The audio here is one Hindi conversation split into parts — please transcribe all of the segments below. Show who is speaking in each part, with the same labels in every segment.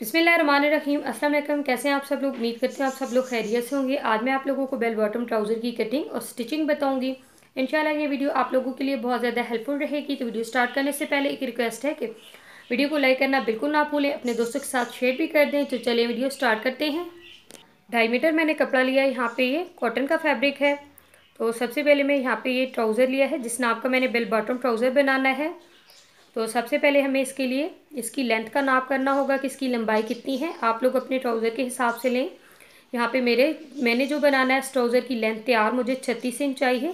Speaker 1: बिसमीम असलम कैसे हैं आप सब लोग उम्मीद करते हैं आप सब लोग खैरियत से होंगे आज मैं आप लोगों को बेल बॉटम ट्राउज़र की कटिंग और स्टिचिंग बताऊंगी इंशाल्लाह ये वीडियो आप लोगों के लिए बहुत ज़्यादा हेल्पफुल रहेगी तो वीडियो स्टार्ट करने से पहले एक रिक्वेस्ट है कि वीडियो को लाइक करना बिल्कुल ना भूलें अपने दोस्तों के साथ शेयर भी कर दें तो चलिए वीडियो स्टार्ट करते हैं ढाई मीटर मैंने कपड़ा लिया यहाँ पर ये कॉटन का फैब्रिक है तो सबसे पहले मैं यहाँ पर ये ट्राउज़र लिया है जिस नाप का मैंने बेल बॉटम ट्राउज़र बनाना है तो सबसे पहले हमें इसके लिए इसकी लेंथ का नाप करना होगा कि इसकी लंबाई कितनी है आप लोग अपने ट्राउज़र के हिसाब से लें यहाँ पे मेरे मैंने जो बनाना है इस ट्राउज़र की लेंथ तैयार मुझे छत्तीस इंच चाहिए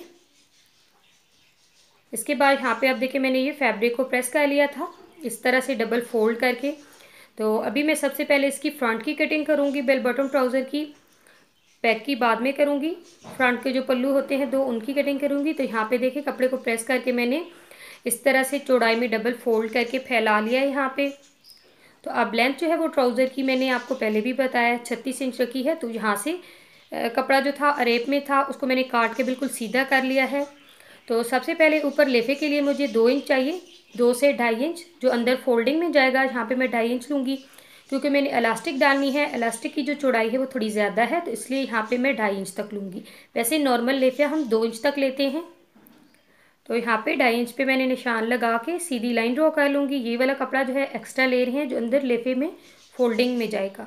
Speaker 1: इसके बाद यहाँ पे आप देखें मैंने ये फैब्रिक को प्रेस कर लिया था इस तरह से डबल फोल्ड करके तो अभी मैं सबसे पहले इसकी फ्रंट की कटिंग करूँगी बेल बटन ट्राउज़र की पैक की बाद में करूँगी फ्रंट के जो पल्लू होते हैं दो उनकी कटिंग करूँगी तो यहाँ पर देखे कपड़े को प्रेस करके मैंने इस तरह से चौड़ाई में डबल फोल्ड करके फैला लिया है यहाँ पे तो अब लेंथ जो है वो ट्राउज़र की मैंने आपको पहले भी बताया छत्तीस इंच रखी है तो यहाँ से कपड़ा जो था अरेप में था उसको मैंने काट के बिल्कुल सीधा कर लिया है तो सबसे पहले ऊपर लेफ़े के लिए मुझे दो इंच चाहिए दो से ढाई इंच जो अंदर फोल्डिंग में जाएगा यहाँ पे मैं ढाई इंच लूँगी क्योंकि मैंने इलास्टिक डालनी है इलास्टिक की जो चौड़ाई है वो थोड़ी ज़्यादा है तो इसलिए यहाँ पे मैं ढाई इंच तक लूँगी वैसे नॉर्मल लेफ़े हम दो इंच तक लेते हैं तो यहाँ पे ढाई इंच पे मैंने निशान लगा के सीधी लाइन ड्रॉ कर लूँगी ये वाला कपड़ा जो है एक्स्ट्रा ले रहे हैं जो अंदर लेफे में फोल्डिंग में जाएगा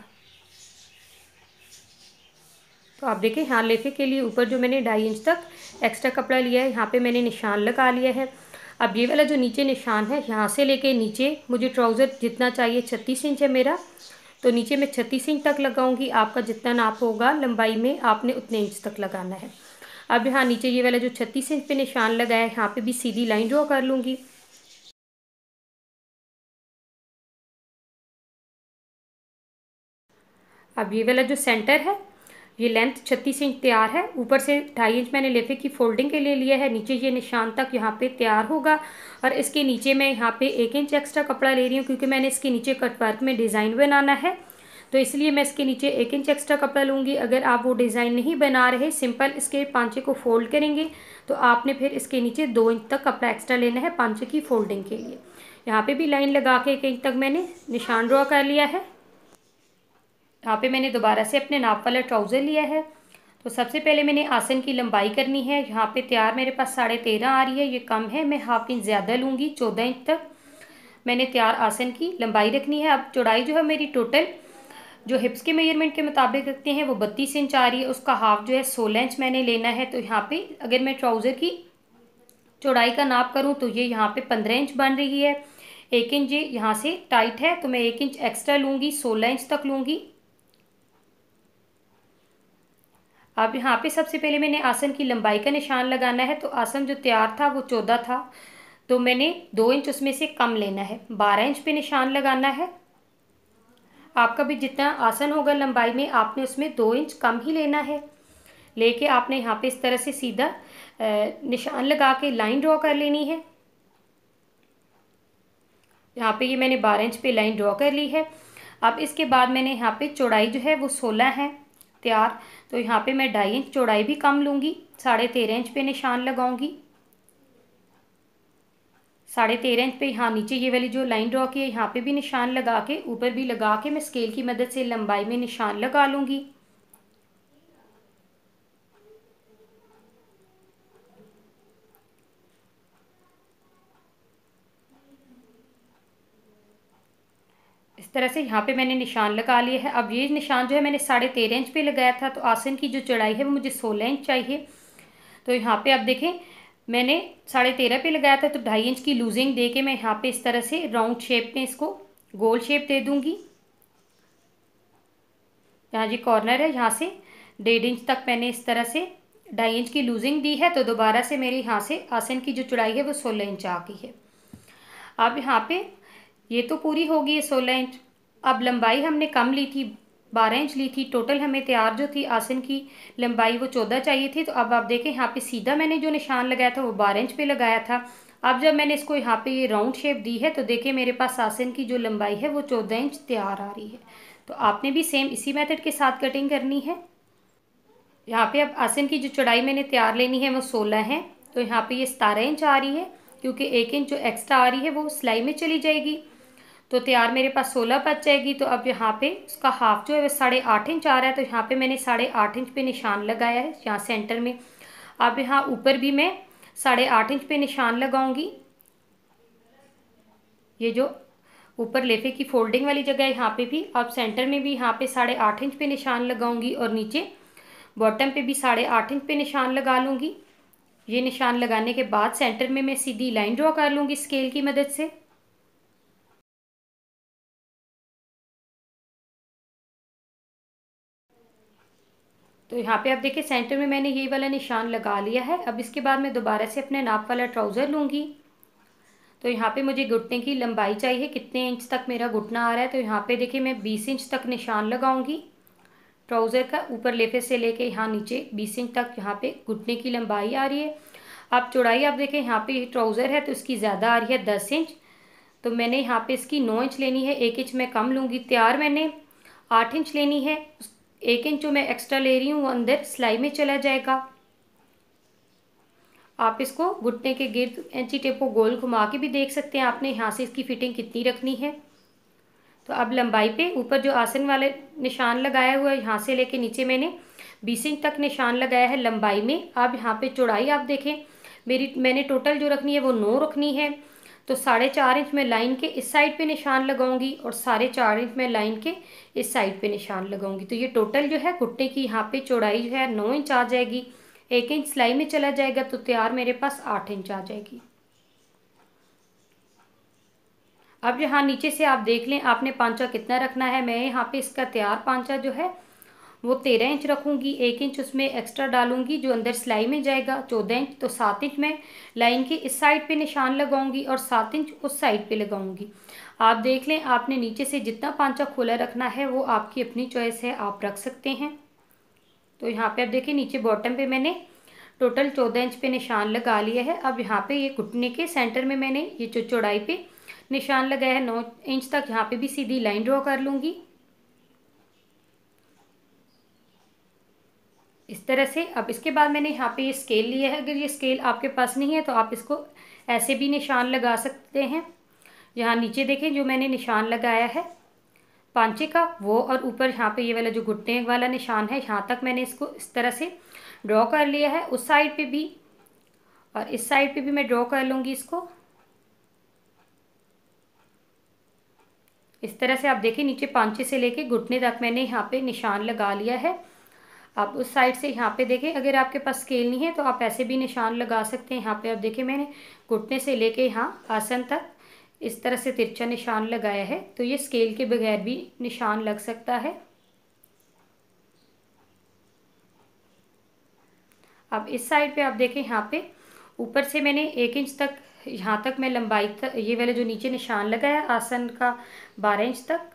Speaker 1: तो आप देखें यहाँ लेफे के लिए ऊपर जो मैंने ढाई इंच तक एक्स्ट्रा कपड़ा लिया है यहाँ पे मैंने निशान लगा लिया है अब ये वाला जो नीचे निशान है यहाँ से लेके नीचे मुझे ट्राउज़र जितना चाहिए छत्तीस इंच है मेरा तो नीचे मैं छत्तीस इंच तक लगाऊंगी आपका जितना नाप होगा लंबाई में आपने उतने इंच तक लगाना है अब यहाँ नीचे ये वाला जो छत्तीस इंच पे निशान लगाया है यहाँ पे भी सीधी लाइन ड्रॉ कर लूँगी अब ये वाला जो सेंटर है ये लेंथ छत्तीस इंच तैयार है ऊपर से ढाई इंच मैंने लेफ़े की फोल्डिंग के लिए लिया है नीचे ये निशान तक यहाँ पे तैयार होगा और इसके नीचे मैं यहाँ पे एक इंच एक्स्ट्रा कपड़ा ले रही हूँ क्योंकि मैंने इसके नीचे कट वर्क में डिज़ाइन बनाना है तो इसलिए मैं इसके नीचे एक इंच एक्स्ट्रा कपड़ा लूँगी अगर आप वो डिज़ाइन नहीं बना रहे सिंपल इसके पांचे को फोल्ड करेंगे तो आपने फिर इसके नीचे दो इंच तक कपड़ा एक्स्ट्रा लेना है पांचे की फोल्डिंग के लिए यहाँ पे भी लाइन लगा के एक इंच तक मैंने निशान ड्रॉ कर लिया है यहाँ पर मैंने दोबारा से अपने नाप वाला ट्राउज़र लिया है तो सबसे पहले मैंने आसन की लंबाई करनी है यहाँ पर तैयार मेरे पास साढ़े तेरह आ रही है ये कम है मैं हाफ इंच ज़्यादा लूँगी चौदह इंच तक मैंने तैयार आसन की लंबाई रखनी है अब चौड़ाई जो है मेरी टोटल जो हिप्स के मेजरमेंट के मुताबिक रखते हैं वो बत्तीस इंच आ रही है उसका हाफ जो है सोलह इंच मैंने लेना है तो यहाँ पे अगर मैं ट्राउज़र की चौड़ाई का नाप करूँ तो ये यहाँ पे पंद्रह इंच बन रही है एक इंच ये यहाँ से टाइट है तो मैं एक इंच एक्स्ट्रा लूँगी सोलह इंच तक लूँगी अब यहाँ पे सबसे पहले मैंने आसन की लंबाई का निशान लगाना है तो आसन जो तैयार था वो चौदह था तो मैंने दो इंच उसमें से कम लेना है बारह इंच पे निशान लगाना है आपका भी जितना आसन होगा लंबाई में आपने उसमें दो इंच कम ही लेना है लेके आपने यहाँ पे इस तरह से सीधा निशान लगा के लाइन ड्रॉ कर लेनी है यहाँ पे ये मैंने बारह इंच पे लाइन ड्रॉ कर ली है अब इसके बाद मैंने यहाँ पे चौड़ाई जो है वो सोलह है तैयार तो यहाँ पे मैं ढाई इंच चौड़ाई भी कम लूँगी साढ़े तेरह इंच पे निशान लगाऊंगी साढ़े तेरह इंच पे यहाँ नीचे ये वाली जो लाइन ड्रॉ की है यहाँ पे भी निशान लगा के ऊपर भी लगा के मैं स्केल की मदद से लंबाई में निशान लगा लूँगी इस तरह से यहाँ पे मैंने निशान लगा लिया है अब ये निशान जो है मैंने साढ़े तेरह इंच पे लगाया था तो आसन की जो चढ़ाई है वो मुझे सोलह इंच चाहिए तो यहाँ पे आप देखें मैंने साढ़े तेरह पे लगाया था तो ढाई इंच की लूजिंग दे के मैं यहाँ पे इस तरह से राउंड शेप में इसको गोल शेप दे दूँगी यहाँ जी कॉर्नर है यहाँ से डेढ़ इंच तक मैंने इस तरह से ढाई इंच की लूजिंग दी है तो दोबारा से मेरे यहाँ से आसन की जो चौड़ाई है वो सोलह इंच आ गई है अब यहाँ पे ये तो पूरी होगी है सोलह इंच अब लंबाई हमने कम ली थी बारह इंच ली थी टोटल हमें तैयार जो थी आसन की लंबाई वो चौदह चाहिए थी तो अब आप देखें यहाँ पे सीधा मैंने जो निशान लगाया था वो बारह इंच पे लगाया था अब जब मैंने इसको यहाँ पे ये राउंड शेप दी है तो देखें मेरे पास आसन की जो लंबाई है वो चौदह इंच तैयार आ रही है तो आपने भी सेम इसी मेथड के साथ कटिंग करनी है यहाँ पे अब आसन की जो चौड़ाई मैंने तैयार लेनी है वो सोलह है तो यहाँ पे ये सतारह इंच आ रही है क्योंकि एक इंच जो एक्स्ट्रा आ रही है वो सिलाई में चली जाएगी तो तैयार मेरे पास सोलह बच जाएगी तो अब यहाँ पे उसका हाफ जो है वह साढ़े आठ इंच आ रहा है तो यहाँ पे मैंने साढ़े आठ इंच पे निशान लगाया है यहाँ सेंटर में अब यहाँ ऊपर भी मैं साढ़े आठ इंच पे निशान लगाऊंगी ये जो ऊपर लेफे की फोल्डिंग वाली जगह है यहाँ पे भी अब सेंटर में भी यहाँ पे साढ़े आठ इंच पे निशान लगाऊंगी और नीचे बॉटम पे भी साढ़े आठ इंच पे निशान लगा लूँगी ये निशान लगाने के बाद सेंटर में मैं सीधी लाइन ड्रॉ कर लूँगी स्केल की मदद से तो यहाँ पे आप देखिए सेंटर में मैंने ये वाला निशान लगा लिया है अब इसके बाद मैं दोबारा से अपने नाप वाला ट्राउज़र लूँगी तो यहाँ पे मुझे घुटने की लंबाई चाहिए कितने इंच तक मेरा घुटना आ रहा है तो यहाँ पे देखिए मैं बीस इंच तक निशान लगाऊंगी ट्राउज़र का ऊपर लेफे से लेके यहाँ नीचे बीस इंच तक यहाँ पे घुटने की लंबाई आ रही है आप चौड़ाई आप देखें यहाँ पे ट्राउज़र है तो इसकी ज़्यादा आ रही है दस इंच तो मैंने यहाँ पे इसकी नौ इंच लेनी है एक इंच मैं कम लूँगी तैयार मैंने आठ इंच लेनी है उस एक इंच जो मैं एक्स्ट्रा ले रही हूँ वो अंदर सिलाई में चला जाएगा आप इसको घुटने के गिर्द एंची टेप को गोल घुमा के भी देख सकते हैं आपने यहाँ से इसकी फिटिंग कितनी रखनी है तो अब लंबाई पे ऊपर जो आसन वाले निशान लगाया हुआ है यहाँ से लेके नीचे मैंने बीस इंच तक निशान लगाया है लंबाई में अब यहाँ पे चौड़ाई आप देखें मेरी मैंने टोटल जो रखनी है वो नौ रखनी है तो साढ़े चार इंच में लाइन के इस साइड पे निशान लगाऊंगी और साढ़े चार इंच में लाइन के इस साइड पे निशान लगाऊंगी तो ये टोटल जो है कुट्टे की यहाँ पे चौड़ाई जो है नौ इंच आ जाएगी एक इंच सिलाई में चला जाएगा तो तैयार मेरे पास आठ इंच आ जाएगी अब यहाँ नीचे से आप देख लें आपने पांचा कितना रखना है मैं यहाँ पे इसका तैयार पांचा जो है वो तेरह इंच रखूँगी एक इंच उसमें एक्स्ट्रा डालूँगी जो अंदर सिलाई में जाएगा चौदह इंच तो सात इंच मैं लाइन के इस साइड पे निशान लगाऊंगी और सात इंच उस साइड पे लगाऊंगी आप देख लें आपने नीचे से जितना पांचा खोला रखना है वो आपकी अपनी चॉइस है आप रख सकते हैं तो यहाँ पर आप देखें नीचे बॉटम पर मैंने टोटल चौदह इंच पे निशान लगा लिया है अब यहाँ पे ये घुटने के सेंटर में मैंने ये जो चौड़ाई पे निशान लगाया है नौ इंच तक यहाँ पे भी सीधी लाइन ड्रॉ कर लूँगी इस तरह से अब इसके बाद मैंने यहाँ पे ये स्केल लिया है अगर ये स्केल आपके पास नहीं है तो आप इसको ऐसे भी निशान लगा सकते हैं यहाँ नीचे देखें जो मैंने निशान लगाया है पांचे का वो और ऊपर यहाँ पे ये वाला जो घुटने वाला निशान है यहाँ तक मैंने इसको इस तरह से ड्रॉ कर लिया है उस साइड पे भी और इस साइड पे भी मैं ड्रॉ कर लूँगी इसको इस तरह से आप देखें नीचे पांचे से लेके घुटने तक मैंने यहाँ पे निशान लगा लिया है आप उस साइड से यहाँ पे देखें अगर आपके पास स्केल नहीं है तो आप ऐसे भी निशान लगा सकते हैं यहाँ पे आप देखें मैंने घुटने से लेके यहाँ आसन तक इस तरह से तिरछा निशान लगाया है तो ये स्केल के बगैर भी निशान लग सकता है अब इस साइड पे आप देखें यहाँ पे ऊपर से मैंने एक इंच तक यहाँ तक मैं लंबाई तक ये वाले जो नीचे निशान लगाया आसन का बारह इंच तक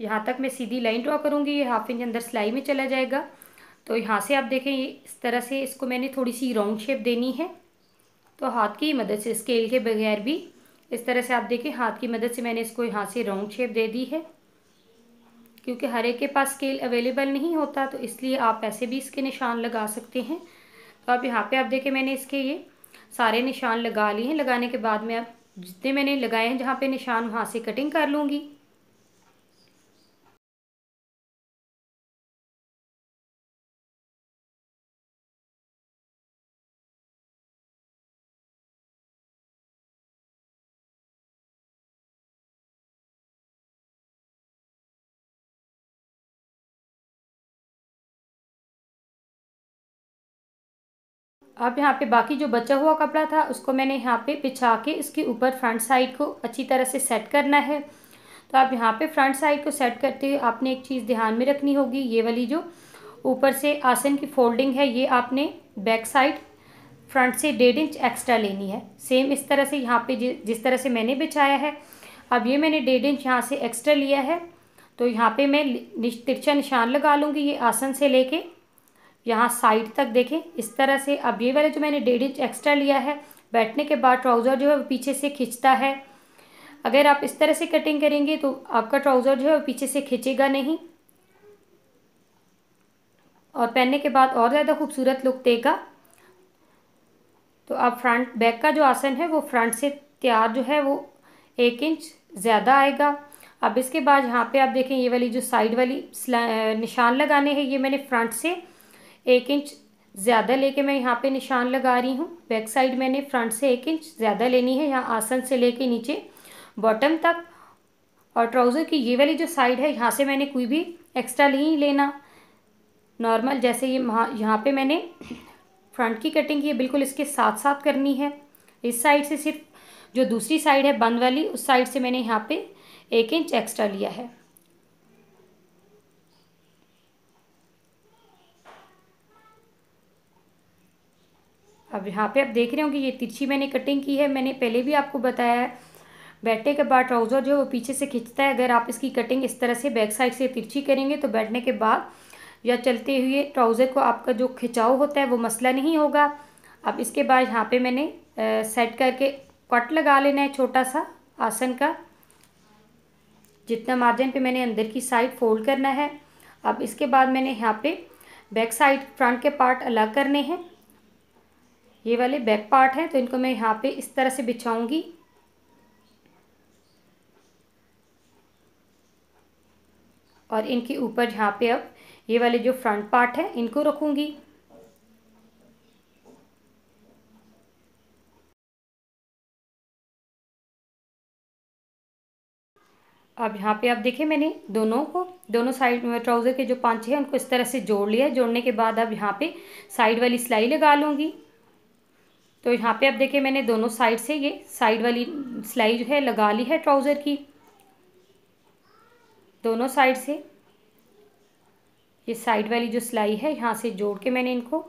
Speaker 1: यहाँ तक मैं सीधी लाइन ड्रॉ करूँगी ये हाफ इंच अंदर सिलाई में चला जाएगा तो यहाँ से आप देखें इस तरह से इसको मैंने थोड़ी सी राउंड शेप देनी है तो हाथ की मदद से स्केल के बगैर भी इस तरह से आप देखें हाथ की मदद से मैंने इसको यहाँ से राउंड शेप दे दी है क्योंकि हर एक के पास स्केल अवेलेबल नहीं होता तो इसलिए आप ऐसे भी इसके निशान लगा सकते हैं तो आप यहाँ पे आप देखें मैंने इसके ये सारे निशान लगा लिए हैं लगाने के बाद में आप जितने मैंने लगाए हैं जहाँ पे निशान वहाँ से कटिंग कर लूँगी अब यहाँ पे बाकी जो बचा हुआ कपड़ा था उसको मैंने यहाँ पे बिछा के इसके ऊपर फ्रंट साइड को अच्छी तरह से सेट करना है तो आप यहाँ पे फ्रंट साइड को सेट करते हुए आपने एक चीज़ ध्यान में रखनी होगी ये वाली जो ऊपर से आसन की फोल्डिंग है ये आपने बैक साइड फ्रंट से डेढ़ इंच एक्स्ट्रा लेनी है सेम इस तरह से यहाँ पे जिस तरह से मैंने बिछाया है अब ये मैंने डेढ़ इंच यहाँ से एक्स्ट्रा लिया है तो यहाँ पे मैं तिरछा निशान लगा लूँगी ये आसन से लेके यहाँ साइड तक देखें इस तरह से अब ये वाले जो मैंने डेढ़ इंच एक्स्ट्रा लिया है बैठने के बाद ट्राउज़र जो है वो पीछे से खिंचता है अगर आप इस तरह से कटिंग करेंगे तो आपका ट्राउज़र जो है वो पीछे से खिंचेगा नहीं और पहनने के बाद और ज़्यादा खूबसूरत लुक देगा तो आप फ्रंट बैक का जो आसन है वो फ्रंट से तैयार जो है वो एक इंच ज़्यादा आएगा अब इसके बाद यहाँ पे आप देखें ये वाली जो साइड वाली निशान लगाने हैं ये मैंने फ्रंट से एक इंच ज़्यादा लेके मैं यहाँ पे निशान लगा रही हूँ बैक साइड मैंने फ्रंट से एक इंच ज़्यादा लेनी है यहाँ आसन से लेके नीचे बॉटम तक और ट्राउज़र की ये वाली जो साइड है यहाँ से मैंने कोई भी एक्स्ट्रा नहीं लेना नॉर्मल जैसे ये यहाँ पे मैंने फ्रंट की कटिंग ये बिल्कुल इसके साथ साथ करनी है इस साइड से सिर्फ जो दूसरी साइड है बंद वाली उस साइड से मैंने यहाँ पे एक इंच एक्स्ट्रा लिया है अब यहाँ पे आप देख रहे होंगे ये तिरछी मैंने कटिंग की है मैंने पहले भी आपको बताया है बैठने के बाद ट्राउज़र जो है वो पीछे से खींचता है अगर आप इसकी कटिंग इस तरह से बैक साइड से तिरछी करेंगे तो बैठने के बाद या चलते हुए ट्राउज़र को आपका जो खिंचाव होता है वो मसला नहीं होगा अब इसके बाद यहाँ पे मैंने आ, सेट करके कट लगा लेना है छोटा सा आसन का जितना मार्जिन पे मैंने अंदर की साइड फोल्ड करना है अब इसके बाद मैंने यहाँ पे बैक साइड फ्रंट के पार्ट अलग करने हैं ये वाले बैक पार्ट हैं तो इनको मैं यहाँ पे इस तरह से बिछाऊंगी और इनके ऊपर यहाँ पे अब ये वाले जो फ्रंट पार्ट है इनको रखूँगी अब यहाँ पे आप देखें मैंने दोनों को दोनों साइड ट्राउज़र के जो पांच हैं उनको इस तरह से जोड़ लिया जोड़ने के बाद अब यहाँ पे साइड वाली सिलाई लगा लूँगी तो यहाँ पे आप देखिए मैंने दोनों साइड से ये साइड वाली सिलाई जो है लगा ली है ट्राउज़र की दोनों साइड से ये साइड वाली जो सिलाई है यहाँ से जोड़ के मैंने इनको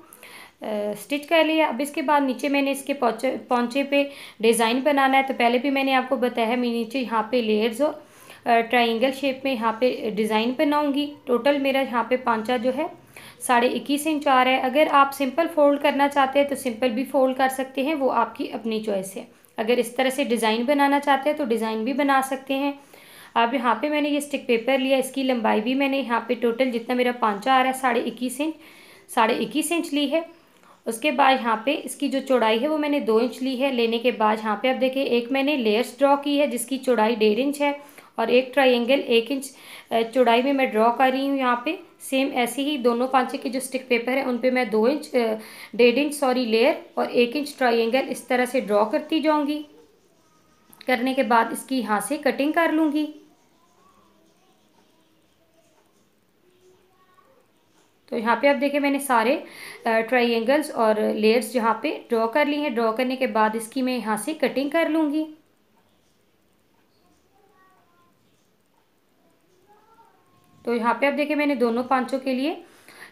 Speaker 1: स्टिच कर लिया अब इसके बाद नीचे मैंने इसके पहुँचे पहुँचे पे डिज़ाइन बनाना है तो पहले भी मैंने आपको बताया है मैं नीचे यहाँ पे लेयर्स और ट्राइंगल शेप में यहाँ पे डिज़ाइन बनाऊँगी टोटल मेरा यहाँ पे पाँचा जो है साढ़े इक्कीस इंच आ रहा है अगर आप सिंपल फोल्ड करना चाहते हैं तो सिंपल भी फोल्ड कर सकते हैं वो आपकी अपनी चॉइस है अगर इस तरह से डिज़ाइन बनाना चाहते हैं तो डिज़ाइन भी बना सकते हैं अब यहाँ पे मैंने ये स्टिक पेपर लिया इसकी लंबाई भी मैंने यहाँ पे टोटल जितना मेरा पाँचा आ रहा है साढ़े इक्कीस इंच साढ़े इक्कीस इंच ली है उसके बाद यहाँ पे इसकी जो चौड़ाई है वो मैंने दो इंच ली है लेने के बाद यहाँ पे आप देखिए एक मैंने लेयर्स ड्रॉ की है जिसकी चौड़ाई डेढ़ इंच है और एक ट्राइंगल एक इंच चौड़ाई में मैं ड्रॉ कर रही हूँ यहाँ पे सेम ऐसे ही दोनों पांचे के जो स्टिक पेपर है उन पे मैं दो इंच डेढ़ इंच सॉरी लेयर और एक इंच ट्राइंगल इस तरह से ड्रॉ करती जाऊँगी करने के बाद इसकी यहाँ से कटिंग कर लूँगी तो यहाँ पे आप देखें मैंने सारे ट्राइंगल्स और लेयर्स यहाँ पे ड्रॉ कर ली हैं ड्रॉ करने के बाद इसकी मैं यहाँ से कटिंग कर लूँगी तो यहाँ पे आप देखिए मैंने दोनों पांचों के लिए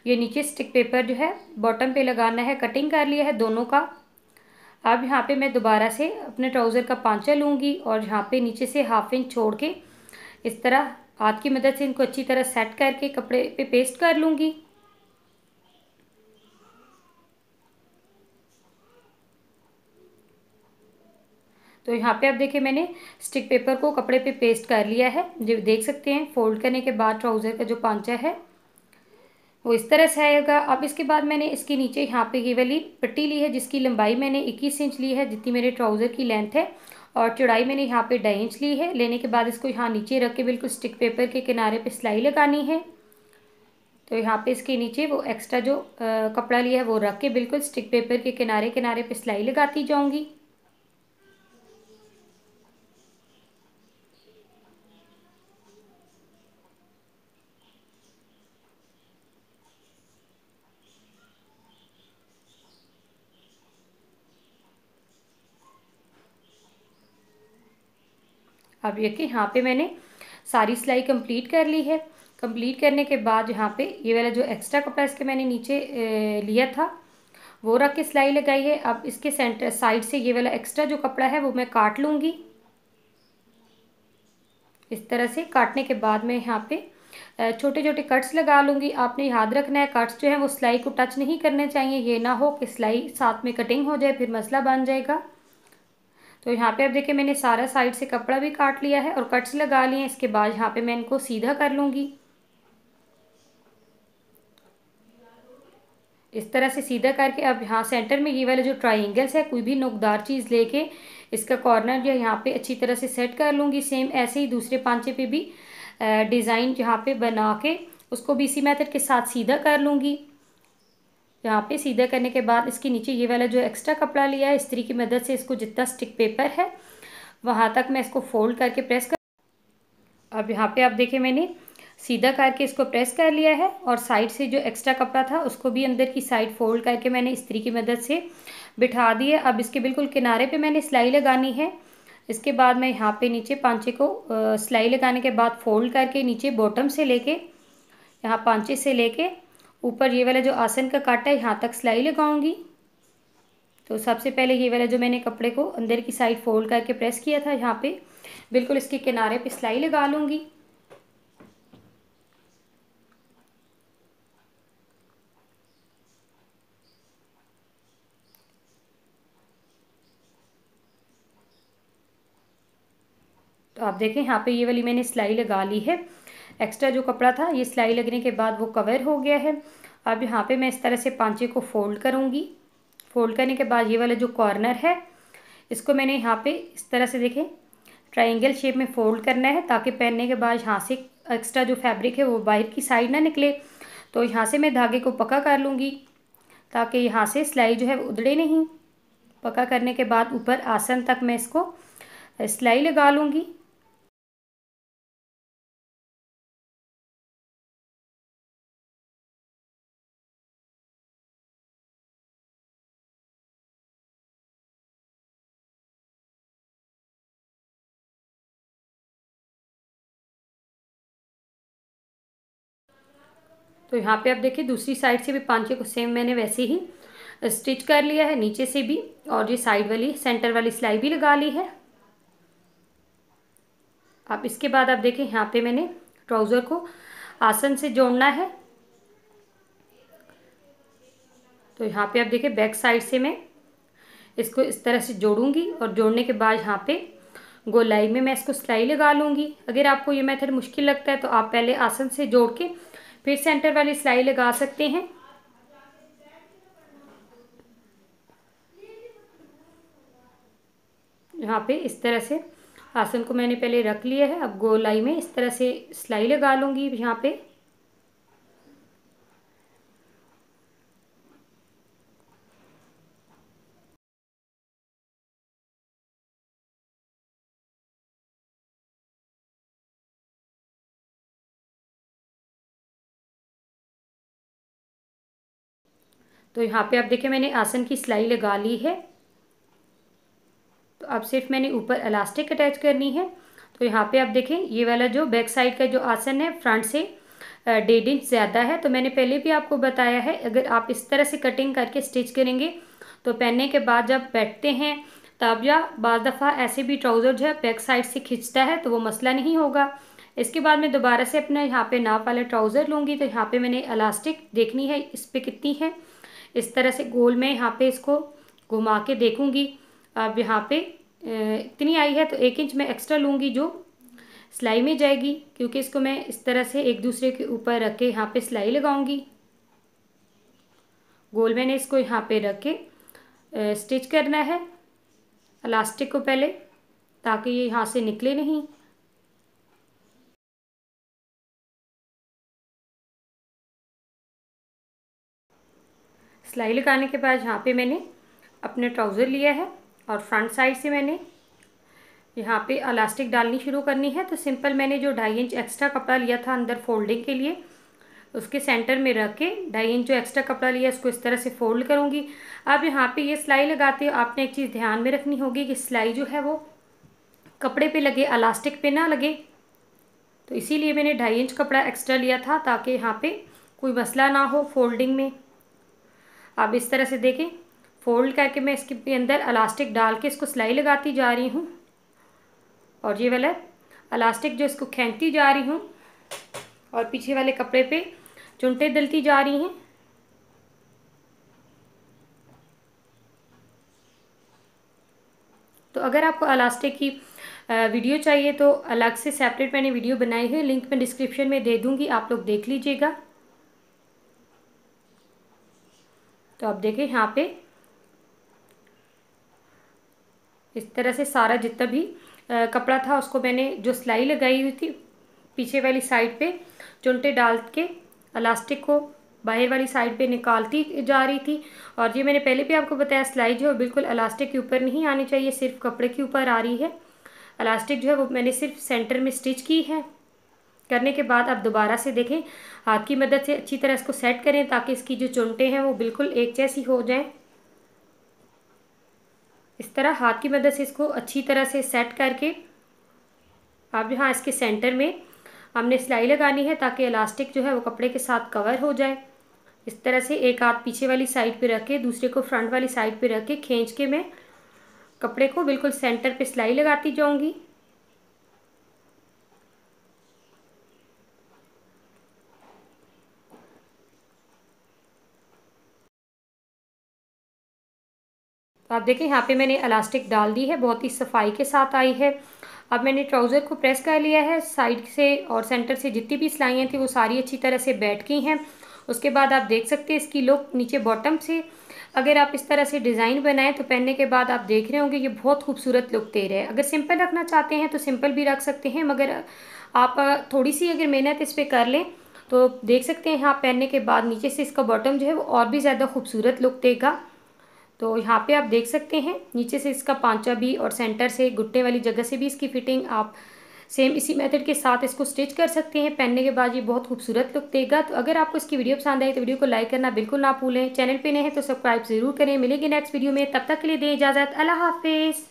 Speaker 1: ये नीचे स्टिक पेपर जो है बॉटम पे लगाना है कटिंग कर लिया है दोनों का अब यहाँ पे मैं दोबारा से अपने ट्राउज़र का पांचा लूँगी और यहाँ पे नीचे से हाफ इंच छोड़ के इस तरह हाथ की मदद से इनको अच्छी तरह सेट करके कपड़े पे पेस्ट कर लूँगी तो यहाँ पे आप देखिए मैंने स्टिक पेपर को कपड़े पे पेस्ट कर लिया है जो देख सकते हैं फोल्ड करने के बाद ट्राउज़र का जो पांचा है वो इस तरह से आएगा अब इसके बाद मैंने इसके नीचे यहाँ पे ये वाली पट्टी ली है जिसकी लंबाई मैंने इक्कीस इंच ली है जितनी मेरे ट्राउज़र की लेंथ है और चौड़ाई मैंने यहाँ पर ढाई इंच ली है लेने के बाद इसको यहाँ नीचे रख के बिल्कुल स्टिक पेपर के किनारे पर सिलाई लगानी है तो यहाँ पे इसके नीचे वो एक्स्ट्रा जो आ, कपड़ा लिया है वो रख के बिल्कुल स्टिक पेपर के किनारे किनारे पे सिलाई लगाती जाऊँगी अब देखिए यहाँ पे मैंने सारी सिलाई कंप्लीट कर ली है कंप्लीट करने के बाद यहाँ पे ये वाला जो एक्स्ट्रा कपड़ा इसके मैंने नीचे लिया था वो रख के सिलाई लगाई है अब इसके सेंटर साइड से ये वाला एक्स्ट्रा जो कपड़ा है वो मैं काट लूँगी इस तरह से काटने के बाद मैं यहाँ पे छोटे छोटे कट्स लगा लूँगी आपने याद रखना है कट्स जो है वो सिलाई को टच नहीं करने चाहिए ये ना हो कि सिलाई साथ में कटिंग हो जाए फिर मसला बन जाएगा तो यहाँ पे अब देखिए मैंने सारा साइड से कपड़ा भी काट लिया है और कट्स लगा लिए हैं इसके बाद यहाँ पे मैं इनको सीधा कर लूँगी इस तरह से सीधा करके अब यहाँ सेंटर में ये वाले जो ट्राइंगल्स है कोई भी नुकदार चीज़ लेके इसका कॉर्नर जो यहाँ पे अच्छी तरह से सेट कर लूँगी सेम ऐसे ही दूसरे पांचे पे भी डिज़ाइन यहाँ पे बना के उसको भी इसी मेथड के साथ सीधा कर लूँगी यहाँ पे सीधा करने के बाद इसके नीचे ये वाला जो एक्स्ट्रा कपड़ा लिया है स्त्री की मदद से इसको जितना स्टिक पेपर है वहाँ तक मैं इसको फोल्ड करके प्रेस कर अब यहाँ पे आप देखें मैंने सीधा करके इसको प्रेस कर लिया है और साइड से जो एक्स्ट्रा कपड़ा था उसको भी अंदर की साइड फोल्ड करके मैंने स्त्री की मदद से बिठा दिया अब इसके बिल्कुल किनारे पर मैंने सिलाई लगानी है इसके बाद मैं यहाँ पे नीचे पांचे को सिलाई लगाने के बाद फोल्ड करके नीचे बॉटम से लेके यहाँ पांचे से लेके ऊपर ये वाला जो आसन का काटा है यहाँ तक सिलाई लगाऊंगी तो सबसे पहले ये वाला जो मैंने कपड़े को अंदर की साइड फोल्ड करके प्रेस किया था यहाँ पे बिल्कुल इसके किनारे पे सिलाई लगा लूँगी तो आप देखें यहाँ पे ये वाली मैंने सिलाई लगा ली है एक्स्ट्रा जो कपड़ा था ये सिलाई लगने के बाद वो कवर हो गया है अब यहाँ पे मैं इस तरह से पांचे को फोल्ड करूँगी फोल्ड करने के बाद ये वाला जो कॉर्नर है इसको मैंने यहाँ पे इस तरह से देखें ट्राइंगल शेप में फोल्ड करना है ताकि पहनने के बाद यहाँ से एक्स्ट्रा जो फैब्रिक है वो बाहर की साइड ना निकले तो यहाँ से मैं धागे को पका कर लूँगी ताकि यहाँ से सिलाई जो है वो उधड़े नहीं पका करने के बाद ऊपर आसन तक मैं इसको सिलाई लगा लूँगी तो यहाँ पे आप देखिए दूसरी साइड से भी पांचे को सेम मैंने वैसे ही स्टिच कर लिया है नीचे से भी और ये साइड वाली सेंटर वाली सिलाई भी लगा ली है अब इसके बाद आप देखें यहाँ पे मैंने ट्राउज़र को आसन से जोड़ना है तो यहाँ पे आप देखें बैक साइड से मैं इसको इस तरह से जोड़ूंगी और जोड़ने के बाद यहाँ पे गोलाई में मैं इसको सिलाई लगा लूँगी अगर आपको ये मेथड मुश्किल लगता है तो आप पहले आसन से जोड़ के फिर सेंटर वाली सिलाई लगा सकते हैं यहाँ पे इस तरह से आसन को मैंने पहले रख लिया है अब गोलाई में इस तरह से सिलाई लगा लूँगी यहाँ पे तो यहाँ पे आप देखें मैंने आसन की सिलाई लगा ली है तो अब सिर्फ मैंने ऊपर इलास्टिक अटैच करनी है तो यहाँ पे आप देखें ये वाला जो बैक साइड का जो आसन है फ्रंट से डेढ़ इंच ज़्यादा है तो मैंने पहले भी आपको बताया है अगर आप इस तरह से कटिंग करके स्टिच करेंगे तो पहनने के बाद जब बैठते हैं तब या बज दफ़ा ऐसे भी ट्राउज़र जो है बैक साइड से खींचता है तो वो मसला नहीं होगा इसके बाद मैं दोबारा से अपना यहाँ पे नाप वाला ट्राउज़र लूँगी तो यहाँ पे मैंने इलास्टिक देखनी है इस पर कितनी है इस तरह से गोल में यहाँ पे इसको घुमा के देखूँगी अब यहाँ पे इतनी आई है तो एक इंच मैं एक्स्ट्रा लूँगी जो सिलाई में जाएगी क्योंकि इसको मैं इस तरह से एक दूसरे के ऊपर रख के यहाँ पे सिलाई लगाऊंगी गोल मैंने इसको यहाँ पे रख के स्टिच करना है इलास्टिक को पहले ताकि ये यहाँ से निकले नहीं सिलाई लगाने के बाद यहाँ पे मैंने अपने ट्राउज़र लिया है और फ्रंट साइड से मैंने यहाँ पे अलास्टिक डालनी शुरू करनी है तो सिंपल मैंने जो ढाई इंच एक्स्ट्रा कपड़ा लिया था अंदर फोल्डिंग के लिए उसके सेंटर में रख के ढाई इंच जो एक्स्ट्रा कपड़ा लिया उसको इस तरह से फोल्ड करूँगी अब यहाँ पे ये सिलाई लगाते हो आपने एक चीज़ ध्यान में रखनी होगी कि सिलाई जो है वो कपड़े पे लगे अलास्टिक पे ना लगे तो इसीलिए मैंने ढाई इंच कपड़ा एक्स्ट्रा लिया था ताकि यहाँ पे कोई मसला ना हो फोल्डिंग में अब इस तरह से देखें फोल्ड करके मैं इसके अंदर अलास्टिक डाल के इसको सिलाई लगाती जा रही हूँ और ये वाला अलास्टिक जो इसको खींचती जा रही हूँ और पीछे वाले कपड़े पे चुनटे डलती जा रही हैं तो अगर आपको अलास्टिक की वीडियो चाहिए तो अलग से सेपरेट मैंने वीडियो बनाई है लिंक मैं डिस्क्रिप्शन में दे दूंगी आप लोग देख लीजिएगा तो आप देखें यहाँ पे इस तरह से सारा जितना भी आ, कपड़ा था उसको मैंने जो सिलाई लगाई हुई थी पीछे वाली साइड पे चुनटे डाल के अलास्टिक को बाहर वाली साइड पे निकालती जा रही थी और ये मैंने पहले भी आपको बताया सिलाई जो है बिल्कुल अलास्टिक के ऊपर नहीं आनी चाहिए सिर्फ कपड़े के ऊपर आ रही है अलास्टिक जो है वो मैंने सिर्फ सेंटर में स्टिच की है करने के बाद आप दोबारा से देखें हाथ की मदद से अच्छी तरह इसको सेट करें ताकि इसकी जो चुनटे हैं वो बिल्कुल एक जैसी हो जाएं इस तरह हाथ की मदद से इसको अच्छी तरह से सेट करके आप यहाँ इसके सेंटर में हमने सिलाई लगानी है ताकि इलास्टिक जो है वो कपड़े के साथ कवर हो जाए इस तरह से एक हाथ पीछे वाली साइड पर रख के दूसरे को फ्रंट वाली साइड पर रख के खींच के मैं कपड़े को बिल्कुल सेंटर पे सिलाई लगाती जाऊंगी तो आप देखें यहाँ पे मैंने इलास्टिक डाल दी है बहुत ही सफाई के साथ आई है अब मैंने ट्राउज़र को प्रेस कर लिया है साइड से और सेंटर से जितनी भी सिलाइयाँ थी वो सारी अच्छी तरह से बैठ गई हैं उसके बाद आप देख सकते हैं इसकी लुक नीचे बॉटम से अगर आप इस तरह से डिज़ाइन बनाएं तो पहनने के बाद आप देख रहे होंगे ये बहुत खूबसूरत लुक दे रहे है अगर सिंपल रखना चाहते हैं तो सिंपल भी रख सकते हैं मगर आप थोड़ी सी अगर मेहनत इस पर कर लें तो देख सकते हैं आप पहनने के बाद नीचे से इसका बॉटम जो है वो और भी ज़्यादा खूबसूरत लुक देगा तो यहाँ पे आप देख सकते हैं नीचे से इसका पांचा भी और सेंटर से गुट्टे वाली जगह से भी इसकी फिटिंग आप सेम इसी मेथड के साथ इसको स्टिच कर सकते हैं पहनने के बाद ये बहुत खूबसूरत लुक देगा तो अगर आपको इसकी वीडियो पसंद आई तो वीडियो को लाइक करना बिल्कुल ना भूलें चैनल पर नए हैं तो सब्सक्राइब जरूर करें मिलेंगे नेक्स्ट वीडियो में तब तक के लिए दें इजाज़त अल्लाह हाफिज़